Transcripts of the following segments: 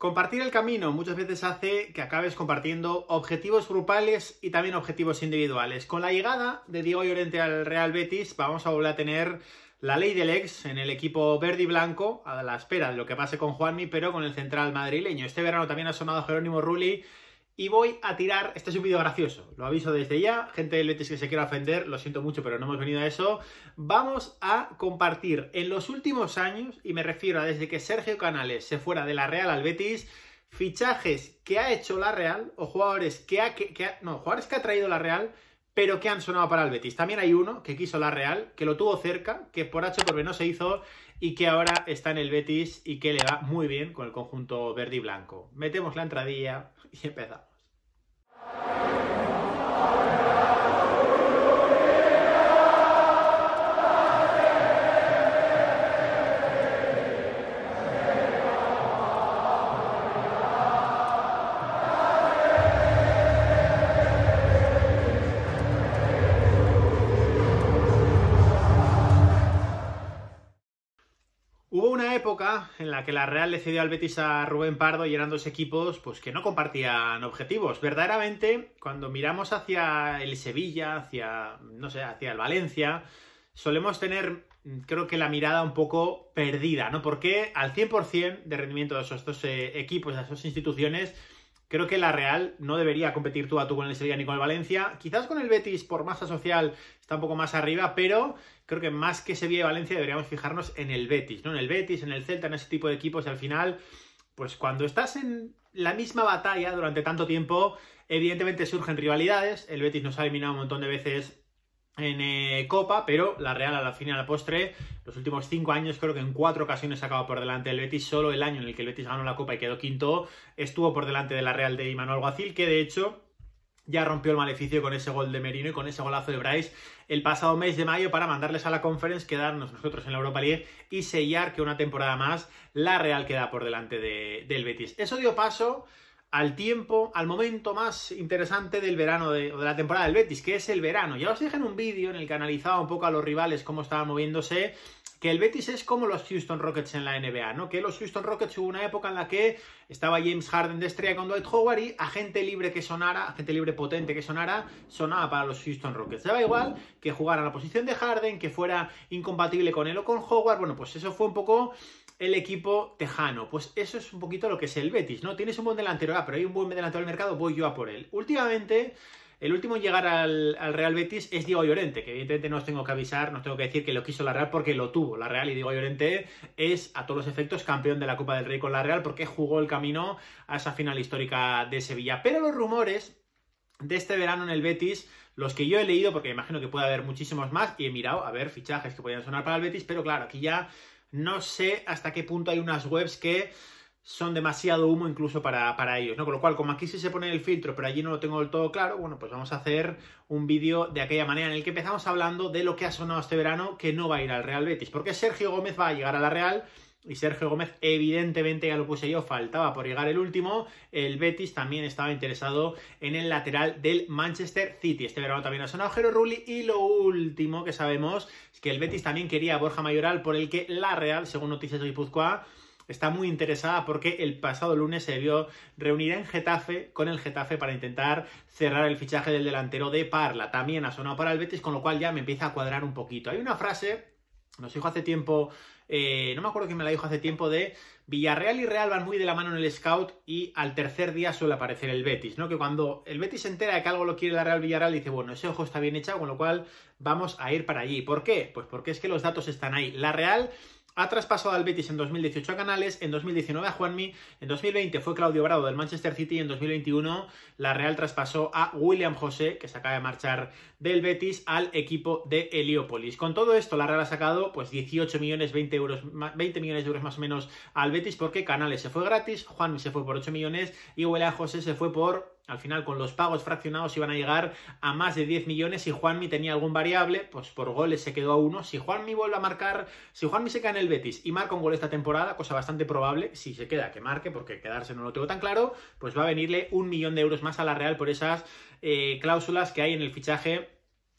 Compartir el camino muchas veces hace que acabes compartiendo objetivos grupales y también objetivos individuales. Con la llegada de Diego Llorente al Real Betis, vamos a volver a tener la ley del ex en el equipo verde y blanco, a la espera de lo que pase con Juanmi, pero con el central madrileño. Este verano también ha sonado Jerónimo Rulli y voy a tirar, este es un vídeo gracioso, lo aviso desde ya, gente del Betis que se quiera ofender, lo siento mucho, pero no hemos venido a eso. Vamos a compartir en los últimos años, y me refiero a desde que Sergio Canales se fuera de la Real al Betis, fichajes que ha hecho la Real o jugadores que ha, no, jugadores que ha traído la Real, pero que han sonado para el Betis. También hay uno que quiso la Real, que lo tuvo cerca, que por H por no se hizo y que ahora está en el Betis y que le va muy bien con el conjunto verde y blanco. Metemos la entradilla y empezamos. en la que la Real le cedió al Betis a Rubén Pardo y eran dos equipos pues, que no compartían objetivos. Verdaderamente, cuando miramos hacia el Sevilla, hacia, no sé, hacia el Valencia, solemos tener, creo que la mirada un poco perdida, ¿no? Porque al 100% de rendimiento de esos dos eh, equipos, de esas instituciones, Creo que la Real no debería competir tú a tú con el Sevilla ni con el Valencia. Quizás con el Betis por masa social está un poco más arriba, pero creo que más que Sevilla y Valencia deberíamos fijarnos en el Betis, ¿no? En el Betis, en el Celta, en ese tipo de equipos. Y al final, pues cuando estás en la misma batalla durante tanto tiempo, evidentemente surgen rivalidades. El Betis nos ha eliminado un montón de veces en eh, Copa, pero la Real a la final, la postre, los últimos cinco años, creo que en cuatro ocasiones ha acabado por delante del Betis. Solo el año en el que el Betis ganó la Copa y quedó quinto, estuvo por delante de la Real de Imanol Guacil, que de hecho ya rompió el maleficio con ese gol de Merino y con ese golazo de Bryce el pasado mes de mayo para mandarles a la conference, quedarnos nosotros en la Europa League y sellar que una temporada más la Real queda por delante del Betis. Eso dio paso al tiempo, al momento más interesante del verano de, o de la temporada del Betis, que es el verano. Ya os dije en un vídeo en el que analizaba un poco a los rivales, cómo estaban moviéndose, que el Betis es como los Houston Rockets en la NBA, ¿no? Que los Houston Rockets hubo una época en la que estaba James Harden de estrella con Dwight Howard y agente libre que sonara, agente libre potente que sonara, sonaba para los Houston Rockets. Daba igual que jugara la posición de Harden, que fuera incompatible con él o con Howard, bueno, pues eso fue un poco el equipo tejano. Pues eso es un poquito lo que es el Betis, ¿no? Tienes un buen delantero, ah, pero hay un buen delantero del mercado, voy yo a por él. Últimamente, el último en llegar al, al, Real Betis es Diego Llorente, que evidentemente no os tengo que avisar, no os tengo que decir que lo quiso la Real porque lo tuvo la Real y Diego Llorente es a todos los efectos campeón de la Copa del Rey con la Real porque jugó el camino a esa final histórica de Sevilla. Pero los rumores de este verano en el Betis, los que yo he leído, porque imagino que puede haber muchísimos más, y he mirado a ver fichajes que podían sonar para el Betis, pero claro, aquí ya no sé hasta qué punto hay unas webs que son demasiado humo incluso para, para, ellos, ¿no? Con lo cual, como aquí sí se pone el filtro, pero allí no lo tengo del todo claro, bueno, pues vamos a hacer un vídeo de aquella manera en el que empezamos hablando de lo que ha sonado este verano que no va a ir al Real Betis, porque Sergio Gómez va a llegar a la Real y Sergio Gómez evidentemente ya lo puse yo, faltaba por llegar el último. El Betis también estaba interesado en el lateral del Manchester City. Este verano también ha sonado Jero Rulli y lo último que sabemos es que el Betis también quería Borja Mayoral por el que la Real, según noticias de Guipúzcoa, está muy interesada porque el pasado lunes se vio reunir en Getafe con el Getafe para intentar cerrar el fichaje del delantero de Parla. También ha sonado para el Betis, con lo cual ya me empieza a cuadrar un poquito. Hay una frase nos dijo hace tiempo, eh, no me acuerdo quién me la dijo hace tiempo, de Villarreal y Real van muy de la mano en el scout y al tercer día suele aparecer el Betis, ¿no? Que cuando el Betis se entera de que algo lo quiere la Real Villarreal, dice, bueno, ese ojo está bien echado, con lo cual vamos a ir para allí. ¿Por qué? Pues porque es que los datos están ahí. La Real ha traspasado al Betis en 2018 a Canales, en 2019 a Juanmi, en 2020 fue Claudio Bravo del Manchester City y en 2021 la Real traspasó a William José, que se acaba de marchar del Betis, al equipo de Heliópolis. Con todo esto, la Real ha sacado pues 18 millones, 20, 20 millones de euros más o menos al Betis porque Canales se fue gratis, Juanmi se fue por 8 millones y William José se fue por al final con los pagos fraccionados iban a llegar a más de 10 millones. Si Juanmi tenía algún variable, pues por goles se quedó a uno. Si Juanmi vuelve a marcar, si Juanmi se queda en el Betis y marca un gol esta temporada, cosa bastante probable, si se queda que marque, porque quedarse no lo tengo tan claro, pues va a venirle un millón de euros más a la Real por esas eh, cláusulas que hay en el fichaje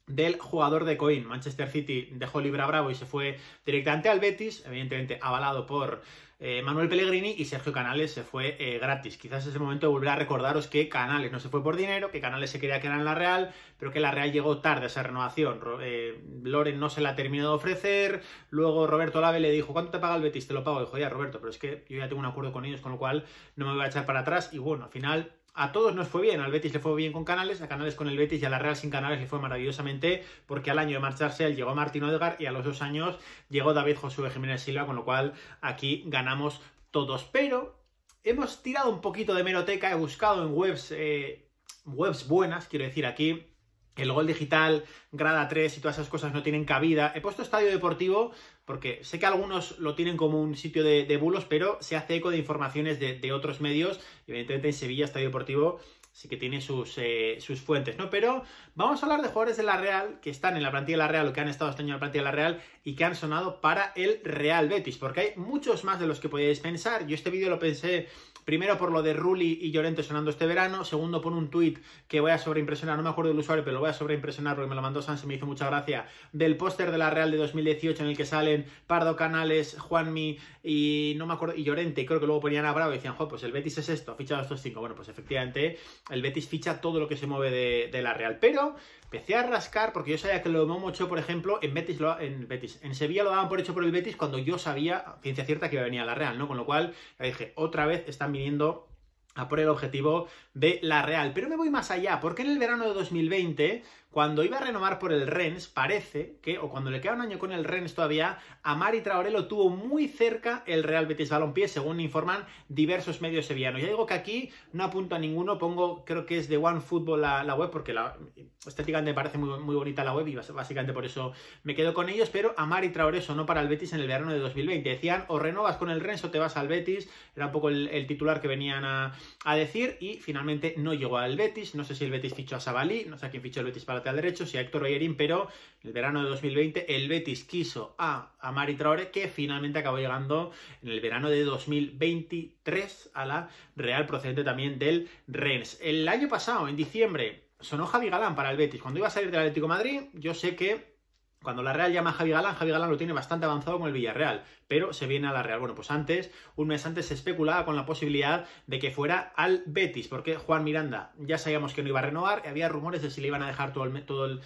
del jugador de Coin. Manchester City dejó Libra Bravo y se fue directamente al Betis, evidentemente avalado por eh, Manuel Pellegrini y Sergio Canales se fue eh, gratis. Quizás es ese momento de volver a recordaros que Canales no se fue por dinero, que Canales se quería quedar en la Real, pero que la Real llegó tarde a esa renovación. Eh, Loren no se la terminó de ofrecer, luego Roberto Lave le dijo, ¿cuánto te paga el Betis? Te lo pago. Dijo, ya Roberto, pero es que yo ya tengo un acuerdo con ellos, con lo cual no me voy a echar para atrás. Y bueno, al final a todos nos fue bien. Al Betis le fue bien con Canales, a Canales con el Betis y a la Real sin Canales le fue maravillosamente porque al año de marcharse él llegó Martín Odegar y a los dos años llegó David Josué Jiménez Silva, con lo cual aquí ganamos todos. Pero hemos tirado un poquito de meroteca, he buscado en webs, eh, webs buenas, quiero decir aquí, el gol digital, grada 3 y todas esas cosas no tienen cabida. He puesto estadio deportivo porque sé que algunos lo tienen como un sitio de, bulos, pero se hace eco de informaciones de, otros medios. Evidentemente en Sevilla, estadio deportivo sí que tiene eh, sus, fuentes, ¿no? Pero vamos a hablar de jugadores de la Real que están en la plantilla de la Real o que han estado este año en la plantilla de la Real y que han sonado para el Real Betis, porque hay muchos más de los que podéis pensar. Yo este vídeo lo pensé Primero por lo de Ruli y Llorente sonando este verano. Segundo por un tuit que voy a sobreimpresionar, no me acuerdo del usuario, pero lo voy a sobreimpresionar porque me lo mandó Sans y me hizo mucha gracia. Del póster de la Real de 2018 en el que salen Pardo Canales, Juanmi y no me acuerdo, y Llorente. Y creo que luego ponían a Bravo y decían, jo, pues el Betis es esto, ha fichado estos cinco. Bueno, pues efectivamente el Betis ficha todo lo que se mueve de la Real. Pero empecé a rascar porque yo sabía que lo mucho, por ejemplo, en Betis, en Betis, en Sevilla lo daban por hecho por el Betis cuando yo sabía, ciencia cierta, que iba a venir a la Real, ¿no? Con lo cual, ya dije, otra vez están viniendo a por el objetivo de la Real. Pero me voy más allá, porque en el verano de 2020 cuando iba a renovar por el Rennes, parece que, o cuando le queda un año con el Rennes todavía, Amari Traore lo tuvo muy cerca el Real Betis Balompié, según informan diversos medios sevillanos. Ya digo que aquí no apunto a ninguno, pongo, creo que es de OneFootball la, la web, porque la, estéticamente me parece muy, muy bonita la web y básicamente por eso me quedo con ellos, pero Amari eso no para el Betis en el verano de 2020. Decían, o renovas con el Rennes o te vas al Betis, era un poco el, titular que venían a, decir, y finalmente no llegó al Betis, no sé si el Betis fichó a Sabalí, no sé a quién fichó el Betis para al derecho, y a Héctor Bellerín, pero el verano de 2020 el Betis quiso a Mari Traore, que finalmente acabó llegando en el verano de 2023 a la Real, procedente también del Rennes. El año pasado, en diciembre, sonó Javi Galán para el Betis. Cuando iba a salir del Atlético Madrid, yo sé que cuando la Real llama a Javi Galán, Javi Galán lo tiene bastante avanzado con el Villarreal, pero se viene a la Real. Bueno, pues antes, un mes antes se especulaba con la posibilidad de que fuera al Betis, porque Juan Miranda ya sabíamos que no iba a renovar, y había rumores de si le iban a dejar todo el,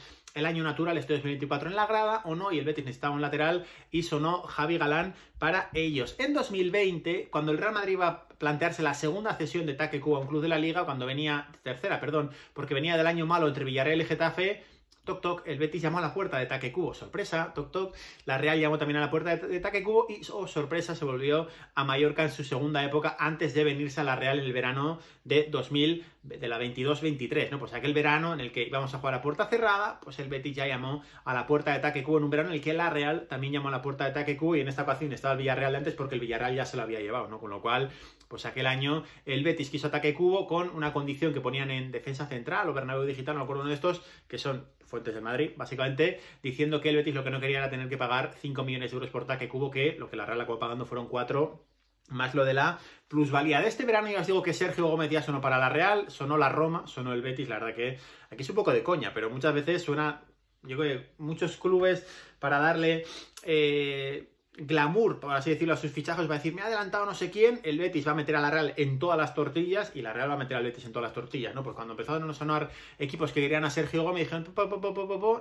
año natural, este 2024 en la grada o no, y el Betis necesitaba un lateral y sonó Javi Galán para ellos. En 2020, cuando el Real Madrid iba a plantearse la segunda cesión de Taque Cuba a un club de la liga, cuando venía, tercera, perdón, porque venía del año malo entre Villarreal y Getafe, Toc toc, el Betis llamó a la puerta de Taque sorpresa, toc toc, la Real llamó también a la puerta de, Take y, oh, sorpresa, se volvió a Mallorca en su segunda época antes de venirse a la Real en el verano de 2000, de la 22-23, ¿no? Pues aquel verano en el que íbamos a jugar a puerta cerrada, pues el Betis ya llamó a la puerta de Taque en un verano en el que la Real también llamó a la puerta de Taque y en esta ocasión estaba el Villarreal antes porque el Villarreal ya se lo había llevado, ¿no? Con lo cual pues aquel año el Betis quiso ataque cubo con una condición que ponían en defensa central o Bernabéu Digital, no me acuerdo uno de estos, que son fuentes de Madrid, básicamente, diciendo que el Betis lo que no quería era tener que pagar 5 millones de euros por ataque cubo, que lo que la Real acabó pagando fueron 4 más lo de la plusvalía. De este verano ya os digo que Sergio Gómez ya sonó para la Real, sonó la Roma, sonó el Betis, la verdad que aquí es un poco de coña, pero muchas veces suena, yo creo que muchos clubes para darle... Eh, glamour, por así decirlo, a sus fichajes, va a decir, me ha adelantado no sé quién, el Betis va a meter a la Real en todas las tortillas y la Real va a meter al Betis en todas las tortillas, ¿no? Pues cuando empezaron a sonar equipos que querían a Sergio Gómez, dijeron,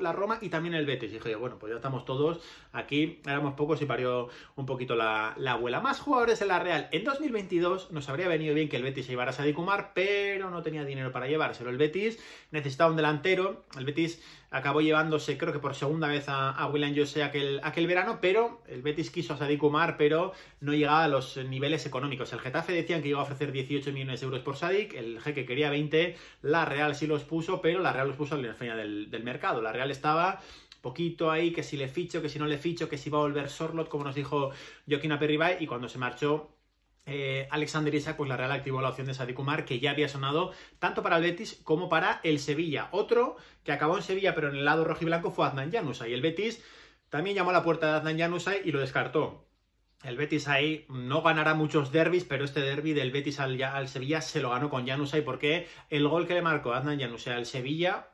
la Roma y también el Betis. Y dije, bueno, pues ya estamos todos aquí, éramos pocos y parió un poquito la, abuela. Más jugadores en la Real. En 2022 nos habría venido bien que el Betis se llevara a Sadikumar, pero no tenía dinero para llevárselo. El Betis necesitaba un delantero, el Betis acabó llevándose, creo que por segunda vez a, a William Jose aquel, aquel verano, pero el Betis quiso a Sadik Umar, pero no llegaba a los niveles económicos. El Getafe decían que iba a ofrecer 18 millones de euros por Sadik, el G que quería 20, la Real sí los puso, pero la Real los puso al la final del, mercado. La Real estaba poquito ahí, que si le ficho, que si no le ficho, que si va a volver Sorlot, como nos dijo Joaquín Aperribay, y cuando se marchó eh, Alexander Isaac, pues la Real activó la opción de Sadikumar, que ya había sonado tanto para el Betis como para el Sevilla. Otro que acabó en Sevilla, pero en el lado rojo y blanco, fue Adnan Januzaj. el Betis también llamó a la puerta de Adnan Yanusay y lo descartó. El Betis ahí no ganará muchos derbis, pero este derby del Betis al, Sevilla se lo ganó con Yanusay porque el gol que le marcó Adnan Yanusay al Sevilla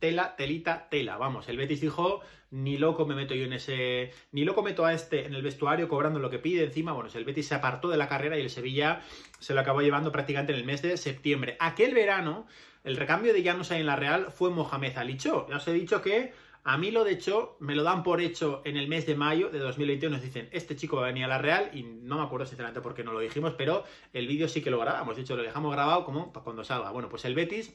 tela, telita, tela. Vamos, el Betis dijo, ni loco me meto yo en ese, ni loco meto a este en el vestuario cobrando lo que pide encima. Bueno, el Betis se apartó de la carrera y el Sevilla se lo acabó llevando prácticamente en el mes de septiembre. Aquel verano, el recambio de Llanos ahí en la Real fue Mohamed Alicho. Ya os he dicho que a mí lo de hecho me lo dan por hecho en el mes de mayo de 2021. Nos dicen, este chico va a venir a la Real y no me acuerdo sinceramente por qué no lo dijimos, pero el vídeo sí que lo grabamos. De hecho, lo dejamos grabado como cuando salga. Bueno, pues el Betis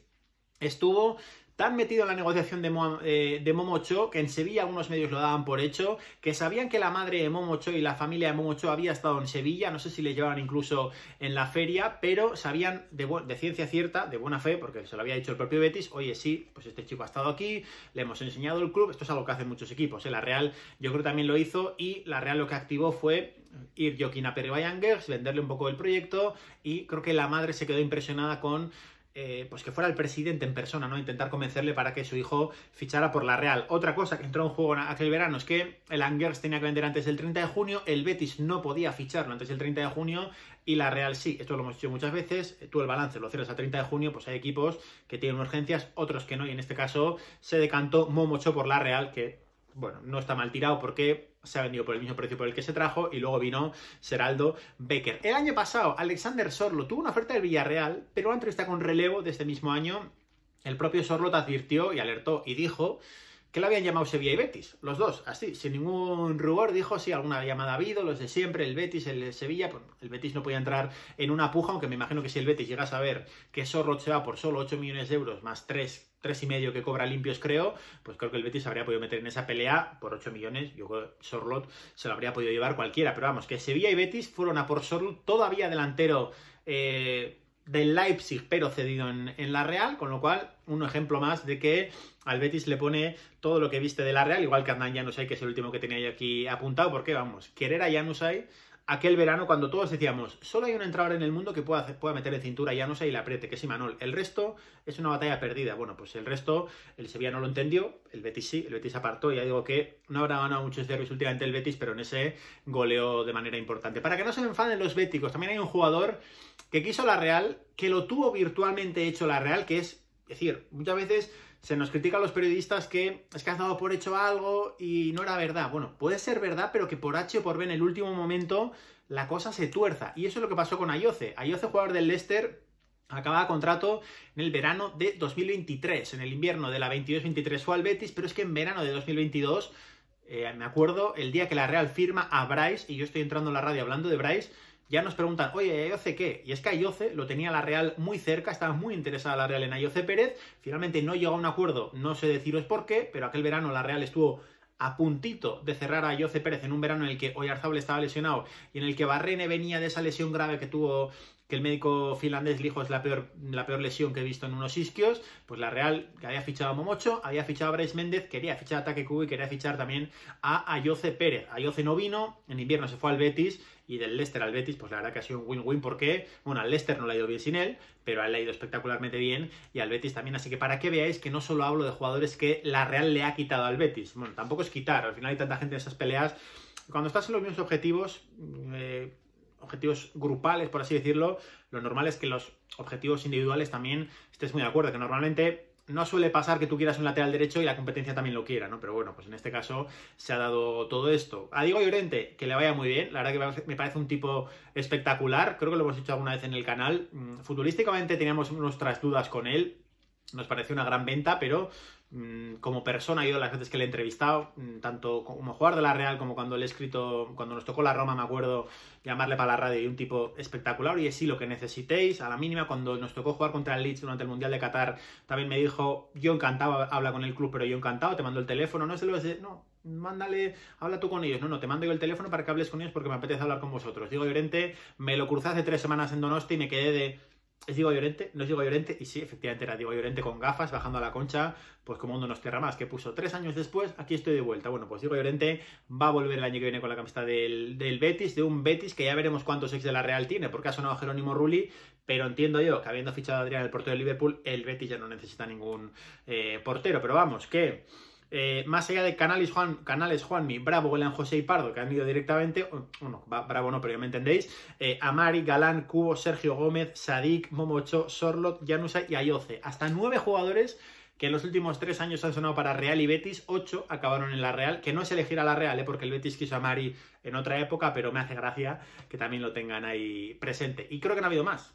estuvo tan metido en la negociación eh, de, Momocho que en Sevilla algunos medios lo daban por hecho, que sabían que la madre de Momocho y la familia de Momocho había estado en Sevilla, no sé si le llevaban incluso en la feria, pero sabían de, ciencia cierta, de buena fe, porque se lo había dicho el propio Betis, oye, sí, pues este chico ha estado aquí, le hemos enseñado el club, esto es algo que hacen muchos equipos, ¿eh? la Real yo creo también lo hizo y la Real lo que activó fue ir Joaquín a Perry venderle un poco el proyecto y creo que la madre se quedó impresionada con eh, pues que fuera el presidente en persona, ¿no? Intentar convencerle para que su hijo fichara por la Real. Otra cosa que entró en juego aquel verano es que el Angers tenía que vender antes del 30 de junio, el Betis no podía ficharlo antes del 30 de junio y la Real sí. Esto lo hemos hecho muchas veces. Eh, tú el balance lo cierras a 30 de junio, pues hay equipos que tienen urgencias, otros que no, y en este caso se decantó Momocho por la Real, que, bueno, no está mal tirado porque se ha vendido por el mismo precio por el que se trajo y luego vino Seraldo Becker. El año pasado, Alexander Sorlo tuvo una oferta del Villarreal, pero antes está con relevo de este mismo año, el propio Sorlo te advirtió y alertó y dijo que lo habían llamado Sevilla y Betis, los dos, así, sin ningún rubor, dijo, sí, alguna llamada ha habido, los de siempre, el Betis, el Sevilla, pues, el Betis no podía entrar en una puja, aunque me imagino que si el Betis llega a saber que Sorlo se va por solo 8 millones de euros más 3 tres y medio que cobra limpios, creo, pues creo que el Betis habría podido meter en esa pelea por 8 millones. Yo creo que Sorlot se lo habría podido llevar cualquiera. Pero vamos, que Sevilla y Betis fueron a por Sorlot todavía delantero eh, del Leipzig, pero cedido en, la Real, con lo cual un ejemplo más de que al Betis le pone todo lo que viste de la Real, igual que Andan Janusay, que es el último que tenía yo aquí apuntado, porque vamos, querer a Janusay aquel verano cuando todos decíamos, solo hay un entrador en el mundo que pueda, meter en cintura ya no sé y la apriete, que es Imanol. El resto es una batalla perdida. Bueno, pues el resto, el Sevilla no lo entendió, el Betis sí, el Betis apartó. Ya digo que no habrá ganado muchos derbis últimamente el Betis, pero en ese goleó de manera importante. Para que no se enfaden los béticos, también hay un jugador que quiso la Real, que lo tuvo virtualmente hecho la Real, que es, es decir, muchas veces se nos critica a los periodistas que es que has dado por hecho algo y no era verdad. Bueno, puede ser verdad, pero que por H o por B en el último momento la cosa se tuerza. Y eso es lo que pasó con Ayoce. Ayoce, jugador del Leicester, Acababa contrato en el verano de 2023. En el invierno de la 22-23 fue al Betis, pero es que en verano de 2022, eh, me acuerdo, el día que la Real firma a Bryce, y yo estoy entrando en la radio hablando de Bryce, ya nos preguntan, oye, ¿Ayoce qué? Y es que Ayoce lo tenía la Real muy cerca, estaba muy interesada la Real en Ayoce Pérez, finalmente no llegó a un acuerdo, no sé deciros por qué, pero aquel verano la Real estuvo a puntito de cerrar a Ayoce Pérez en un verano en el que Oyarzabal estaba lesionado y en el que Barrene venía de esa lesión grave que tuvo que el médico finlandés dijo es la peor, la peor lesión que he visto en unos isquios, pues la Real que había fichado a Momocho, había fichado a Bryce Méndez, quería fichar a Take y quería fichar también a Ayoce Pérez. Ayoce no vino, en invierno se fue al Betis y del Leicester al Betis, pues la verdad que ha sido un win-win porque, bueno, al Leicester no le ha ido bien sin él, pero él le ha ido espectacularmente bien y al Betis también, así que para que veáis que no solo hablo de jugadores que la Real le ha quitado al Betis, bueno, tampoco es quitar, al final hay tanta gente en esas peleas, cuando estás en los mismos objetivos... Eh, objetivos grupales, por así decirlo, lo normal es que los objetivos individuales también estés muy de acuerdo, que normalmente no suele pasar que tú quieras un lateral derecho y la competencia también lo quiera, ¿no? Pero bueno, pues en este caso se ha dado todo esto. A Diego Llorente, que le vaya muy bien, la verdad que me parece un tipo espectacular, creo que lo hemos hecho alguna vez en el canal. Mm, futbolísticamente teníamos nuestras dudas con él, nos pareció una gran venta, pero Mm, como persona, yo las veces que le he entrevistado, mm, tanto como jugar de la Real como cuando le he escrito, cuando nos tocó la Roma, me acuerdo llamarle para la radio y un tipo espectacular. Y es sí lo que necesitéis. A la mínima, cuando nos tocó jugar contra el Leeds durante el Mundial de Qatar, también me dijo, yo encantado, habla con el club, pero yo encantado, te mando el teléfono, no se lo sé, no. Mándale, habla tú con ellos. No, no, te mando yo el teléfono para que hables con ellos porque me apetece hablar con vosotros. Digo, Llorente, me lo crucé hace tres semanas en Donosti y me quedé de ¿Es Diego Llorente? No es Diego Llorente. Y sí, efectivamente era Diego Llorente con gafas, bajando a la concha, pues como uno nos tierra más, que puso tres años después, aquí estoy de vuelta. Bueno, pues Diego Llorente va a volver el año que viene con la camiseta del, Betis, de un Betis que ya veremos cuántos ex de la Real tiene, porque ha sonado Jerónimo Rulli, pero entiendo yo que habiendo fichado a Adrián el portero de Liverpool, el Betis ya no necesita ningún eh, portero. Pero vamos, que... Eh, más allá de Canales, Juan, Canales Juanmi, Bravo, Elan José y Pardo, que han ido directamente, bueno, Bravo no, pero ya me entendéis, eh, Amari, Galán, Cubo, Sergio Gómez, Sadik, Momocho, Sorlot, Yanusa y Ayoce. Hasta nueve jugadores que en los últimos tres años han sonado para Real y Betis, ocho acabaron en la Real, que no es elegir a la Real, ¿eh? porque el Betis quiso a Amari en otra época, pero me hace gracia que también lo tengan ahí presente. Y creo que no ha habido más.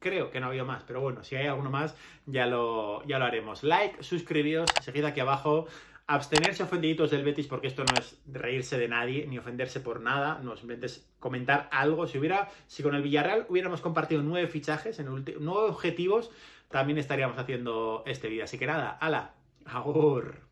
Creo que no ha habido más, pero bueno, si hay alguno más, ya lo, ya lo haremos. Like, suscribíos, seguid aquí abajo abstenerse ofendiditos del Betis, porque esto no es reírse de nadie ni ofenderse por nada, no, simplemente es comentar algo. Si hubiera, si con el Villarreal hubiéramos compartido nueve fichajes, en nueve objetivos, también estaríamos haciendo este vídeo. Así que nada, ala, agur.